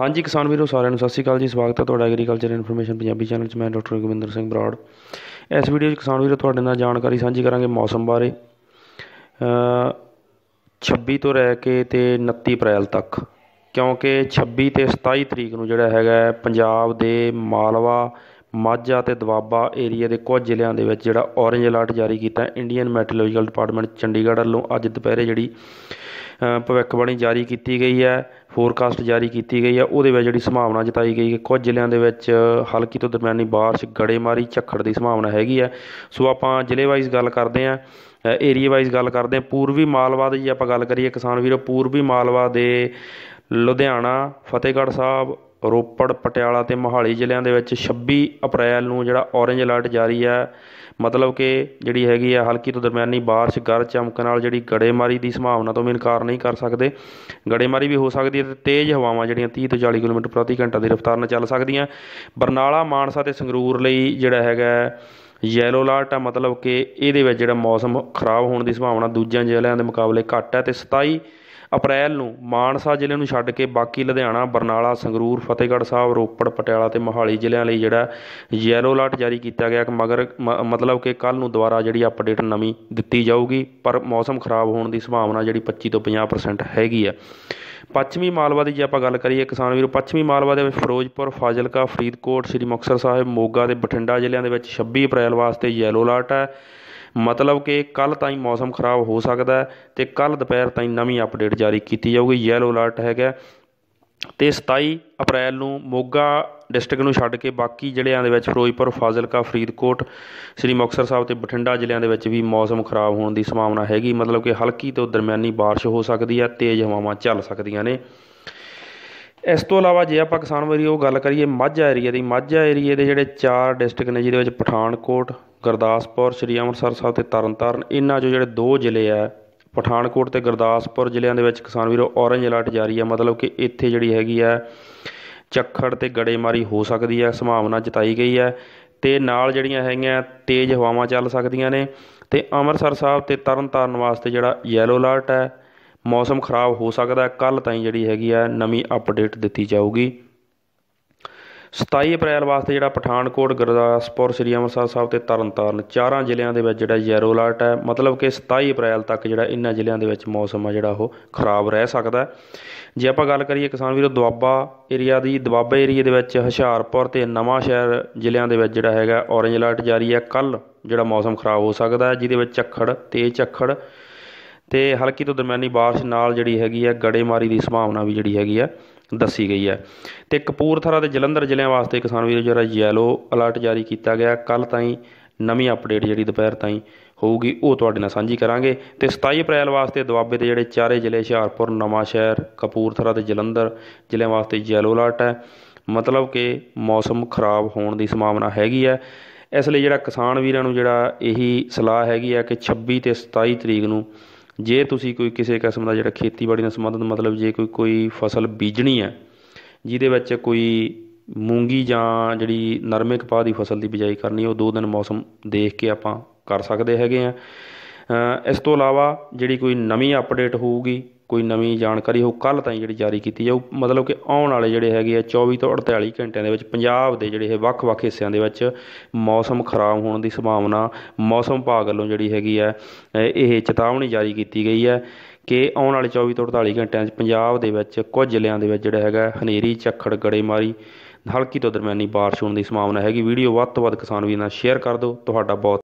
ਹਾਂਜੀ ਕਿਸਾਨ ਵੀਰੋ ਸਾਰਿਆਂ ਨੂੰ ਸਤਿ ਸ਼੍ਰੀ ਅਕਾਲ ਜੀ ਸਵਾਗਤ ਹੈ ਤੁਹਾਡਾ ਐਗਰੀਕਲਚਰ ਇਨਫੋਰਮੇਸ਼ਨ ਪੰਜਾਬੀ ਚੈਨਲ 'ਚ ਮੈਂ ਡਾਕਟਰ ਗੁਰਵਿੰਦਰ ਸਿੰਘ ਬਰਾੜ ਇਸ ਵੀਡੀਓ 'ਚ ਕਿਸਾਨ ਵੀਰੋ ਤੁਹਾਡੇ ਨਾਲ ਜਾਣਕਾਰੀ ਸਾਂਝੀ ਕਰਾਂਗੇ ਮੌਸਮ ਬਾਰੇ 26 ਤੋਂ ਲੈ ਕੇ ਤੇ 29 ਅਪ੍ਰੈਲ ਤੱਕ ਕਿਉਂਕਿ 26 ਤੇ 27 ਤਰੀਕ ਨੂੰ ਜਿਹੜਾ ਹੈਗਾ ਪੰਜਾਬ ਦੇ ਮਾਲਵਾ ਮਾਝਾ ਤੇ ਦਵਾਬਾ ਏਰੀਆ ਦੇ ਕੁਝ ਜ਼ਿਲ੍ਹਿਆਂ ਦੇ ਵਿੱਚ ਜਿਹੜਾ ਔਰੇਂਜ ਅਲਰਟ ਜਾਰੀ ਕੀਤਾ ਇੰਡੀਅਨ ਮੈਟਰੋਲੋਜੀਕਲ ਡਿਪਾਰਟਮੈਂਟ ਚੰਡੀਗੜ੍ਹ ਵੱਲੋਂ ਅੱਜ ਦੁਪਹਿਰੇ ਜਿਹੜੀ ਭਵਿੱਖਬਾਣੀ ਜਾਰੀ ਕੀਤੀ ਗਈ ਹੈ ਫੋਰਕਾਸਟ ਜਾਰੀ ਕੀਤੀ ਗਈ ਹੈ ਉਹਦੇ ਵਿੱਚ ਜਿਹੜੀ ਸੰਭਾਵਨਾ ਜਤਾਈ ਗਈ ਹੈ ਕੁਝ ਜ਼ਿਲ੍ਹਿਆਂ ਦੇ ਵਿੱਚ ਹਲਕੀ ਤੋਂ ਦਰਮਿਆਨੀ ਬਾਰਿਸ਼ ਗੜੇਮਾਰੀ ਝੱਖੜ ਦੀ ਸੰਭਾਵਨਾ ਹੈਗੀ ਹੈ ਸੋ ਆਪਾਂ ਜ਼ਿਲ੍ਹੇ ਵਾਈਜ਼ ਗੱਲ ਕਰਦੇ ਹਾਂ ਏਰੀਆ ਵਾਈਜ਼ ਗੱਲ ਕਰਦੇ ਹਾਂ ਪੂਰਬੀ ਮਾਲਵਾ ਦੀ ਜੇ ਆਪਾਂ ਗੱਲ ਕਰੀਏ ਕਿਸਾਨ ਵੀਰੋ ਪੂਰਬੀ ਮਾਲਵਾ ਦੇ ਲੁਧਿਆਣਾ ਫਤਿਹਗੜ੍ਹ ਸਾਹਿਬ ਰੋਪੜ ਪਟਿਆਲਾ ਅਤੇ ਮੋਹਾਲੀ ਜ਼ਿਲ੍ਹਿਆਂ ਦੇ ਵਿੱਚ ਛੱਬੀ ਅਪ੍ਰੈਲ ਨੂੰ ਜਿਹੜਾ ਔਰੇਂਜ ਅਲਰਟ ਜਾਰੀ ਹੈ ਮਤਲਬ ਕਿ ਜਿਹੜੀ ਹੈਗੀ ਹੈ ਹਲਕੀ ਤੋਂ ਦਰਮਿਆਨੀ ਬਾਰਿਸ਼ ਗਰਜ ਚਮਕ ਨਾਲ ਜਿਹੜੀ ਗੜੇਮਾਰੀ ਦੀ ਸੰਭਾਵਨਾ ਤੋਂ ਵੀ ਇਨਕਾਰ ਨਹੀਂ ਕਰ ਸਕਦੇ ਗੜੇਮਾਰੀ ਵੀ ਹੋ ਸਕਦੀ ਹੈ ਤੇ ਤੇਜ਼ ਹਵਾਵਾਂ ਜਿਹੜੀਆਂ 30 ਤੋਂ 40 ਕਿਲੋਮੀਟਰ ਪ੍ਰਤੀ ਘੰਟਾ ਦੀ ਰਫ਼ਤਾਰ ਨਾਲ ਚੱਲ ਸਕਦੀਆਂ ਬਰਨਾਲਾ ਮਾਨਸਾ ਤੇ ਸੰਗਰੂਰ ਲਈ ਜਿਹੜਾ ਹੈਗਾ ਯੈਲੋ ਅਲਰਟ ਆ ਮਤਲਬ ਕਿ ਇਹਦੇ ਵਿੱਚ ਜਿਹੜਾ ਮੌਸਮ ਖਰਾਬ ਹੋਣ ਦੀ ਸੰਭਾਵਨਾ ਦੂਜਿਆਂ ਜ਼ਿਲ੍ਹਿਆਂ ਦੇ ਮੁਕਾਬਲੇ ਘੱਟ ਹੈ ਤੇ 27 ਅਪ੍ਰੈਲ ਨੂੰ ਮਾਨਸਾ ਜ਼ਿਲ੍ਹੇ ਨੂੰ ਛੱਡ ਕੇ ਬਾਕੀ ਲੁਧਿਆਣਾ ਬਰਨਾਲਾ ਸੰਗਰੂਰ ਫਤਿਹਗੜ੍ਹ ਸਾਹਿਬ ਰੋਪੜ ਪਟਿਆਲਾ ਤੇ ਮੋਹਾਲੀ ਜ਼ਿਲ੍ਹਿਆਂ ਲਈ ਜਿਹੜਾ ਯੈਲੋ ਅਲਰਟ ਜਾਰੀ ਕੀਤਾ ਗਿਆ ਮਗਰ ਮਤਲਬ ਕਿ ਕੱਲ ਨੂੰ ਦੁਬਾਰਾ ਜਿਹੜੀ ਅਪਡੇਟ ਨਵੀਂ ਦਿੱਤੀ ਜਾਊਗੀ ਪਰ ਮੌਸਮ ਖਰਾਬ ਹੋਣ ਦੀ ਸੰਭਾਵਨਾ ਜਿਹੜੀ 25 ਤੋਂ 50% ਹੈਗੀ ਆ ਪੱਛਮੀ ਮਾਲਵਾ ਦੀ ਜੇ ਆਪਾਂ ਗੱਲ ਕਰੀਏ ਕਿਸਾਨ ਵੀਰੋ ਪੱਛਮੀ ਮਾਲਵਾ ਦੇ ਵਿੱਚ ਫਿਰੋਜ਼ਪੁਰ ਫਾਜ਼ਿਲਕਾ ਫਰੀਦਕੋਟ ਸ੍ਰੀ ਮੁਕਤਸਰ ਸਾਹਿਬ ਮੋਗਾ ਤੇ ਬਠਿੰਡਾ ਜ਼ਿਲ੍ਹਿਆਂ ਦੇ ਵਿੱਚ 26 ਅਪ੍ਰੈਲ ਵਾਸਤੇ ਯੈਲੋ ਅਲਰਟ ਹੈ ਮਤਲਬ ਕਿ ਕੱਲ ਤਾਈਂ ਮੌਸਮ ਖਰਾਬ ਹੋ ਸਕਦਾ ਤੇ ਕੱਲ ਦੁਪਹਿਰ ਤਾਈਂ ਨਵੀਂ ਅਪਡੇਟ ਜਾਰੀ ਕੀਤੀ ਜਾਊਗੀ ਯੈਲੋ ਅਲਰਟ ਹੈਗਾ ਤੇ 27 ਅਪ੍ਰੈਲ ਨੂੰ ਮੋਗਾ ਡਿਸਟ੍ਰਿਕਟ ਨੂੰ ਛੱਡ ਕੇ ਬਾਕੀ ਜ਼ਿਲ੍ਹਿਆਂ ਦੇ ਵਿੱਚ ਫਿਰੋਜ਼ਪੁਰ ਫਾਜ਼ਿਲਕਾ ਫਰੀਦਕੋਟ ਸ੍ਰੀ ਮੁਕਤਸਰ ਸਾਹਿਬ ਤੇ ਬਠਿੰਡਾ ਜ਼ਿਲ੍ਹਿਆਂ ਦੇ ਵਿੱਚ ਵੀ ਮੌਸਮ ਖਰਾਬ ਹੋਣ ਦੀ ਸੰਭਾਵਨਾ ਹੈਗੀ ਮਤਲਬ ਕਿ ਹਲਕੀ ਤੋਂ ਦਰਮਿਆਨੀ بارش ਹੋ ਸਕਦੀ ਹੈ ਤੇਜ਼ ਹਵਾਵਾਂ ਚੱਲ ਸਕਦੀਆਂ ਨੇ ਇਸ ਤੋਂ ਇਲਾਵਾ ਜੇ ਆਪਾਂ ਕਿਸਾਨ ਵਰੀ ਉਹ ਗੱਲ ਕਰੀਏ ਮਾਝਾ ਏਰੀਆ ਦੀ ਮਾਝਾ ਏਰੀਆ ਦੇ ਜਿਹੜੇ ਚਾਰ ਡਿਸਟ੍ਰਿਕਟ ਨੇ ਜਿਹਦੇ ਵਿੱਚ ਪਠਾਨਕੋਟ ਗੁਰਦਾਸਪੁਰ ਸ਼੍ਰੀ ਅੰਮ੍ਰਿਤਸਰ ਸਾਹਿਬ ਤੇ ਤਰਨਤਾਰਨ ਇਹਨਾਂ ਜੋ ਜਿਹੜੇ ਦੋ ਜ਼ਿਲ੍ਹੇ ਆ ਪਠਾਨਕੋਟ ਤੇ ਗੁਰਦਾਸਪੁਰ ਜ਼ਿਲ੍ਹਿਆਂ ਦੇ ਵਿੱਚ ਕਿਸਾਨ ਵੀਰੋ ਔਰੇਂਜ ਅਲਰਟ ਜਾਰੀ ਆ ਮਤਲਬ ਕਿ ਇੱਥੇ ਜਿਹੜੀ ਹੈਗੀ ਆ ਚੱਖੜ ਤੇ ਗੜੇਮਾਰੀ ਹੋ ਸਕਦੀ ਹੈ ਸੰਭਾਵਨਾ ਜਤਾਈ ਗਈ ਹੈ ਤੇ ਨਾਲ ਜਿਹੜੀਆਂ ਹੈਗੀਆਂ ਤੇਜ਼ ਹਵਾਵਾਂ ਚੱਲ ਸਕਦੀਆਂ ਨੇ ਤੇ ਅੰਮ੍ਰਿਤਸਰ ਸਾਹਿਬ ਤੇ ਤਰਨਤਾਰਨ ਵਾਸਤੇ ਜਿਹੜਾ ਯੈਲੋ ਅਲਰਟ ਹੈ ਮੌਸਮ ਖਰਾਬ ਹੋ ਸਕਦਾ ਕੱਲ ਤਾਈਂ ਜਿਹੜੀ ਹੈਗੀ ਆ ਨਵੀਂ ਅਪਡੇਟ ਦਿੱਤੀ ਜਾਊਗੀ 27 ਅਪ੍ਰੈਲ ਵਾਸਤੇ ਜਿਹੜਾ ਪਠਾਨਕੋਟ ਗੁਰਦਾਸਪੁਰ ਸ੍ਰੀ ਅੰਮ੍ਰਿਤਸਰ ਸਾਹਿਬ ਤੇ ਤਰਨਤਾਰਨ ਚਾਰਾਂ ਜ਼ਿਲ੍ਹਿਆਂ ਦੇ ਵਿੱਚ ਜਿਹੜਾ ਯੈਲੋ ਅਲਰਟ ਹੈ ਮਤਲਬ ਕਿ 27 ਅਪ੍ਰੈਲ ਤੱਕ ਜਿਹੜਾ ਇਨ੍ਹਾਂ ਜ਼ਿਲ੍ਹਿਆਂ ਦੇ ਵਿੱਚ ਮੌਸਮ ਆ ਜਿਹੜਾ ਉਹ ਖਰਾਬ ਰਹਿ ਸਕਦਾ ਜੇ ਆਪਾਂ ਗੱਲ ਕਰੀਏ ਕਿਸਾਨ ਵੀਰੋ ਦੁਆਬਾ ਏਰੀਆ ਦੀ ਦੁਆਬਾ ਏਰੀਆ ਦੇ ਵਿੱਚ ਹੁਸ਼ਿਆਰਪੁਰ ਤੇ ਨਵਾਂ ਸ਼ਹਿਰ ਜ਼ਿਲ੍ਹਿਆਂ ਦੇ ਵਿੱਚ ਜਿਹੜਾ ਹੈਗਾ ਔਰੇਂਜ ਅਲਰਟ ਜਾਰੀ ਹੈ ਕੱਲ ਜਿਹੜਾ ਮੌਸਮ ਖਰਾਬ ਹੋ ਸਕਦਾ ਹੈ ਜਿਹਦੇ ਵਿੱਚ ਝੱਖੜ ਤੇਜ਼ ਝੱਖੜ ਤੇ ਹਲਕੀ ਤੋਂ ਦਰਮਿਆਨੀ بارش ਨਾਲ ਜਿਹੜੀ ਹੈਗੀ ਹੈ ਗੜੇਮਾਰੀ ਦੀ ਸੰਭਾਵਨਾ ਵੀ ਜਿਹੜੀ ਹੈਗੀ ਹੈ ਦੱਸੀ ਗਈ ਹੈ ਤੇ ਕਪੂਰਥਲਾ ਤੇ ਜਲੰਧਰ ਜ਼ਿਲ੍ਹਿਆਂ ਵਾਸਤੇ ਕਿਸਾਨ ਵੀਰੋ ਜਿਹੜਾ ਯੈਲੋ ਅਲਰਟ ਜਾਰੀ ਕੀਤਾ ਗਿਆ ਕੱਲ ਤਾਈਂ ਨਵੀਂ ਅਪਡੇਟ ਜਿਹੜੀ ਦੁਪਹਿਰ ਤਾਈਂ ਹੋਊਗੀ ਉਹ ਤੁਹਾਡੇ ਨਾਲ ਸਾਂਝੀ ਕਰਾਂਗੇ ਤੇ 27 ਅਪ੍ਰੈਲ ਵਾਸਤੇ ਦੁਆਬੇ ਦੇ ਜਿਹੜੇ ਚਾਰੇ ਜ਼ਿਲ੍ਹੇ ਹੁਸ਼ਿਆਰਪੁਰ ਨਵਾਂ ਸ਼ਹਿਰ ਕਪੂਰਥਲਾ ਤੇ ਜਲੰਧਰ ਜ਼ਿਲ੍ਹਿਆਂ ਵਾਸਤੇ ਯੈਲੋ ਅਲਰਟ ਹੈ ਮਤਲਬ ਕਿ ਮੌਸਮ ਖਰਾਬ ਹੋਣ ਦੀ ਸੰਭਾਵਨਾ ਹੈਗੀ ਹੈ ਇਸ ਲਈ ਜਿਹੜਾ ਕਿਸਾਨ ਵੀਰਾਂ ਨੂੰ ਜਿਹੜਾ ਇਹੀ ਸਲਾਹ ਹੈਗੀ ਹੈ ਕਿ 26 ਤੇ 27 ਤਰੀਕ ਨੂੰ ਜੇ ਤੁਸੀਂ ਕੋਈ ਕਿਸੇ ਕਿਸਮ ਦਾ ਜਿਹੜਾ ਖੇਤੀਬਾੜੀ ਨਾਲ ਸੰਬੰਧਿਤ ਮਤਲਬ ਜੇ ਕੋਈ ਕੋਈ ਫਸਲ ਬੀਜਣੀ ਹੈ ਜਿਹਦੇ ਵਿੱਚ ਕੋਈ ਮੂੰਗੀ ਜਾਂ ਜਿਹੜੀ ਨਰਮੇ ਕਪਾਹ ਦੀ ਫਸਲ ਦੀ ਬਿਜਾਈ ਕਰਨੀ ਉਹ ਦੋ ਦਿਨ ਮੌਸਮ ਦੇਖ ਕੇ ਆਪਾਂ ਕਰ ਸਕਦੇ ਹੈਗੇ ਆ ਇਸ ਤੋਂ ਇਲਾਵਾ ਜਿਹੜੀ ਕੋਈ ਨਵੀਂ ਅਪਡੇਟ ਹੋਊਗੀ ਕੋਈ ਨਵੀਂ ਜਾਣਕਾਰੀ ਉਹ ਕੱਲ ਤਾਈਂ ਜਿਹੜੀ ਜਾਰੀ ਕੀਤੀ ਜਾਊ ਮਤਲਬ ਕਿ ਆਉਣ ਵਾਲੇ ਜਿਹੜੇ ਹੈਗੇ ਆ 24 ਤੋਂ 48 ਘੰਟਿਆਂ ਦੇ ਵਿੱਚ ਪੰਜਾਬ ਦੇ ਜਿਹੜੇ ਇਹ ਵੱਖ-ਵੱਖ ਹਿੱਸਿਆਂ ਦੇ ਵਿੱਚ ਮੌਸਮ ਖਰਾਬ ਹੋਣ ਦੀ ਸੰਭਾਵਨਾ ਮੌਸਮ ਵਿਭਾਗ ਵੱਲੋਂ ਜਿਹੜੀ ਹੈਗੀ ਆ ਇਹ ਚੇਤਾਵਨੀ ਜਾਰੀ ਕੀਤੀ ਗਈ ਹੈ ਕਿ ਆਉਣ ਵਾਲੇ 24 ਤੋਂ 48 ਘੰਟਿਆਂ ਵਿੱਚ ਪੰਜਾਬ ਦੇ ਵਿੱਚ ਕੁਝ ਜ਼ਿਲ੍ਹਿਆਂ ਦੇ ਵਿੱਚ ਜਿਹੜਾ ਹੈਗਾ ਹਨੇਰੀ ਝੱਖੜ ਗੜੇਮਾਰੀ ਹਲਕੀ ਤੋਂ ਦਰਮਿਆਨੀ ਬਾਰਿਸ਼ ਹੋਣ ਦੀ ਸੰਭਾਵਨਾ ਹੈਗੀ ਵੀਡੀਓ ਵੱਧ ਤੋਂ ਵੱਧ ਕਿਸਾਨ ਵੀਰਾਂ ਨਾਲ ਸ਼ੇਅਰ ਕਰ ਦਿਓ ਤੁਹਾਡਾ ਬਹੁਤ